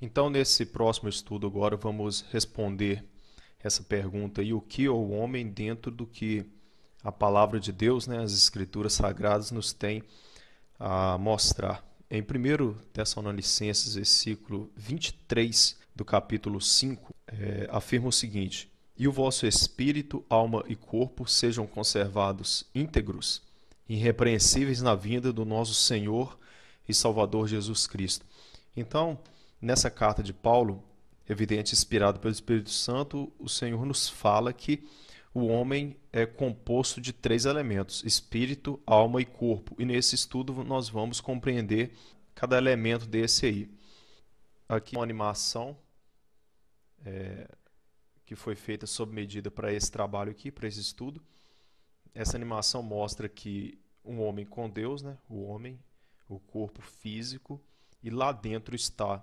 Então, nesse próximo estudo, agora vamos responder essa pergunta e o que é o homem dentro do que a palavra de Deus, né, as escrituras sagradas nos tem a mostrar. Em 1 Tessalonicenses, versículo 23 do capítulo 5, é, afirma o seguinte: E o vosso espírito, alma e corpo sejam conservados íntegros, irrepreensíveis na vinda do nosso Senhor e Salvador Jesus Cristo. Então, Nessa carta de Paulo, evidente, inspirado pelo Espírito Santo, o Senhor nos fala que o homem é composto de três elementos: espírito, alma e corpo. E nesse estudo nós vamos compreender cada elemento desse aí. Aqui uma animação é, que foi feita sob medida para esse trabalho aqui, para esse estudo. Essa animação mostra que um homem com Deus, né? o homem, o corpo físico, e lá dentro está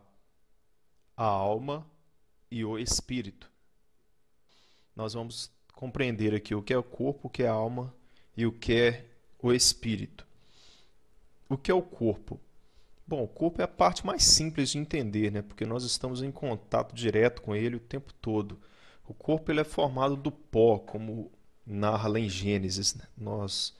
a alma e o espírito. Nós vamos compreender aqui o que é o corpo, o que é a alma e o que é o espírito. O que é o corpo? Bom, o corpo é a parte mais simples de entender, né? Porque nós estamos em contato direto com ele o tempo todo. O corpo ele é formado do pó, como narra lá em Gênesis. Né? Nós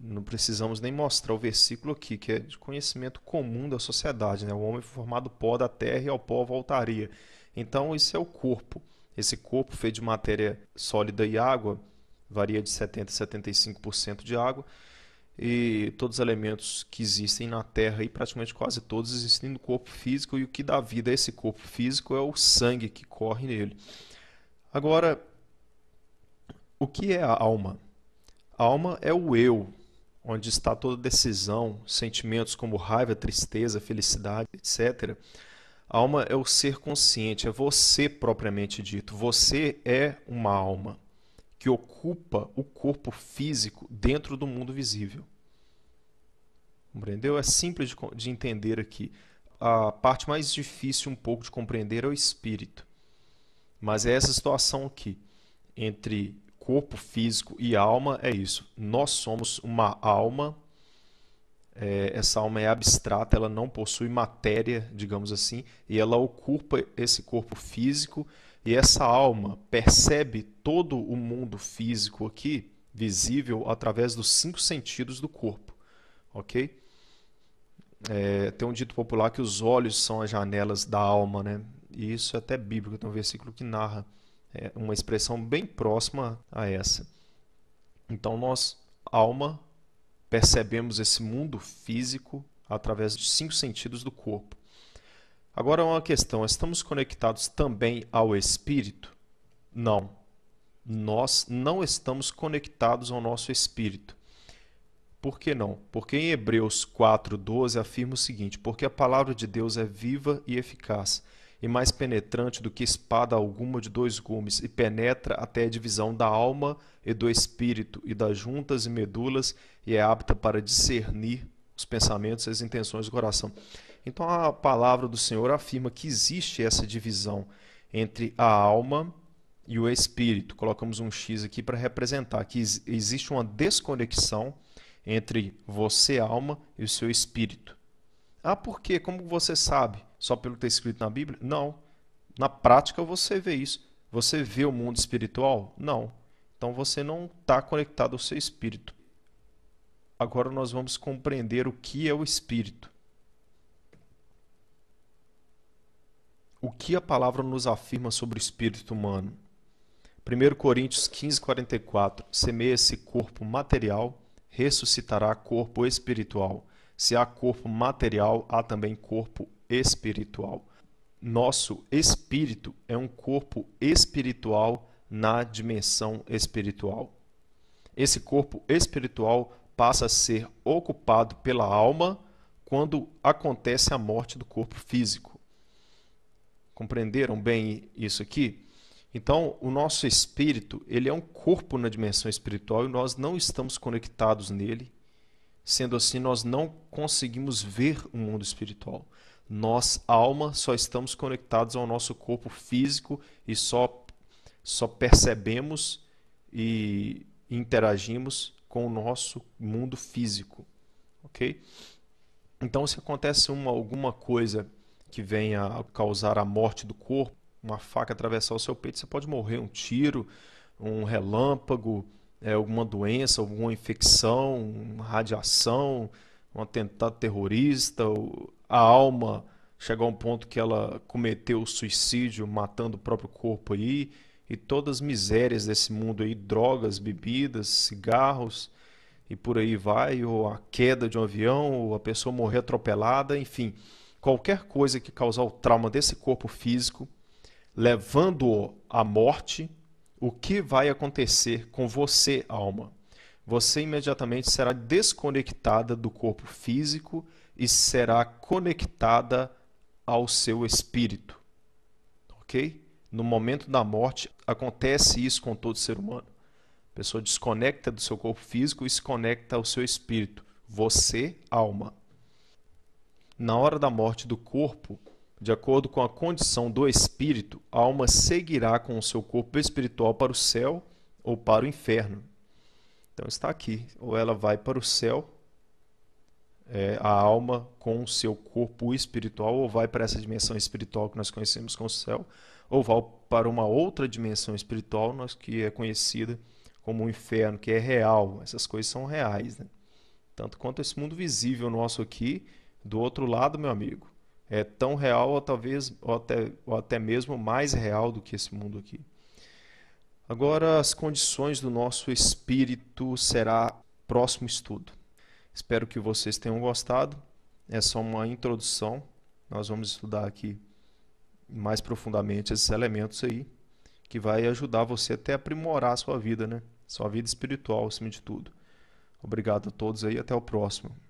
não precisamos nem mostrar o versículo aqui, que é de conhecimento comum da sociedade. Né? O homem foi formado pó da terra e ao pó voltaria. Então, isso é o corpo. Esse corpo feito de matéria sólida e água, varia de 70% a 75% de água, e todos os elementos que existem na Terra, e praticamente quase todos, existem no corpo físico, e o que dá vida a esse corpo físico é o sangue que corre nele. Agora, o que é a alma? A alma é o eu, onde está toda decisão, sentimentos como raiva, tristeza, felicidade, etc. Alma é o ser consciente, é você propriamente dito. Você é uma alma que ocupa o corpo físico dentro do mundo visível. Compreendeu? É simples de, de entender aqui. A parte mais difícil um pouco de compreender é o espírito. Mas é essa situação aqui entre corpo físico e alma é isso. Nós somos uma alma. É, essa alma é abstrata, ela não possui matéria, digamos assim, e ela ocupa esse corpo físico. E essa alma percebe todo o mundo físico aqui, visível, através dos cinco sentidos do corpo. Ok? É, tem um dito popular que os olhos são as janelas da alma, né? E isso é até bíblico, tem um versículo que narra é uma expressão bem próxima a essa. Então, nós, alma, percebemos esse mundo físico através dos cinco sentidos do corpo. Agora, uma questão: estamos conectados também ao espírito? Não. Nós não estamos conectados ao nosso espírito. Por que não? Porque em Hebreus 4,12 afirma o seguinte: Porque a palavra de Deus é viva e eficaz e mais penetrante do que espada alguma de dois gumes, e penetra até a divisão da alma e do espírito, e das juntas e medulas, e é apta para discernir os pensamentos e as intenções do coração. Então a palavra do Senhor afirma que existe essa divisão entre a alma e o espírito. Colocamos um X aqui para representar que existe uma desconexão entre você, alma, e o seu espírito. Ah, por quê? Como você sabe? só pelo que está escrito na Bíblia? Não. Na prática você vê isso. Você vê o mundo espiritual? Não. Então você não está conectado ao seu espírito. Agora nós vamos compreender o que é o espírito. O que a palavra nos afirma sobre o espírito humano? 1 Coríntios 15, 44. Semeia se corpo material, ressuscitará corpo espiritual. Se há corpo material, há também corpo espiritual. Nosso espírito é um corpo espiritual na dimensão espiritual. Esse corpo espiritual passa a ser ocupado pela alma quando acontece a morte do corpo físico. Compreenderam bem isso aqui? Então, o nosso espírito, ele é um corpo na dimensão espiritual e nós não estamos conectados nele. Sendo assim, nós não conseguimos ver o mundo espiritual nós, alma, só estamos conectados ao nosso corpo físico e só, só percebemos e interagimos com o nosso mundo físico, ok? Então, se acontece uma, alguma coisa que venha a causar a morte do corpo, uma faca atravessar o seu peito, você pode morrer, um tiro, um relâmpago, é, alguma doença, alguma infecção, uma radiação, um atentado terrorista, a alma chegar a um ponto que ela cometeu o suicídio, matando o próprio corpo aí, e todas as misérias desse mundo aí, drogas, bebidas, cigarros e por aí vai, ou a queda de um avião, ou a pessoa morrer atropelada, enfim, qualquer coisa que causar o trauma desse corpo físico, levando-o à morte, o que vai acontecer com você, alma? você imediatamente será desconectada do corpo físico e será conectada ao seu espírito. Ok? No momento da morte, acontece isso com todo ser humano. A pessoa desconecta do seu corpo físico e se conecta ao seu espírito. Você, alma. Na hora da morte do corpo, de acordo com a condição do espírito, a alma seguirá com o seu corpo espiritual para o céu ou para o inferno. Então está aqui, ou ela vai para o céu, é, a alma com o seu corpo espiritual, ou vai para essa dimensão espiritual que nós conhecemos como é céu, ou vai para uma outra dimensão espiritual nós, que é conhecida como o inferno, que é real. Essas coisas são reais, né? tanto quanto esse mundo visível nosso aqui, do outro lado, meu amigo, é tão real ou talvez ou até, ou até mesmo mais real do que esse mundo aqui. Agora, as condições do nosso espírito será próximo estudo. Espero que vocês tenham gostado. É só uma introdução. Nós vamos estudar aqui mais profundamente esses elementos aí, que vai ajudar você até aprimorar a sua vida, né? Sua vida espiritual, acima de tudo. Obrigado a todos aí, até o próximo.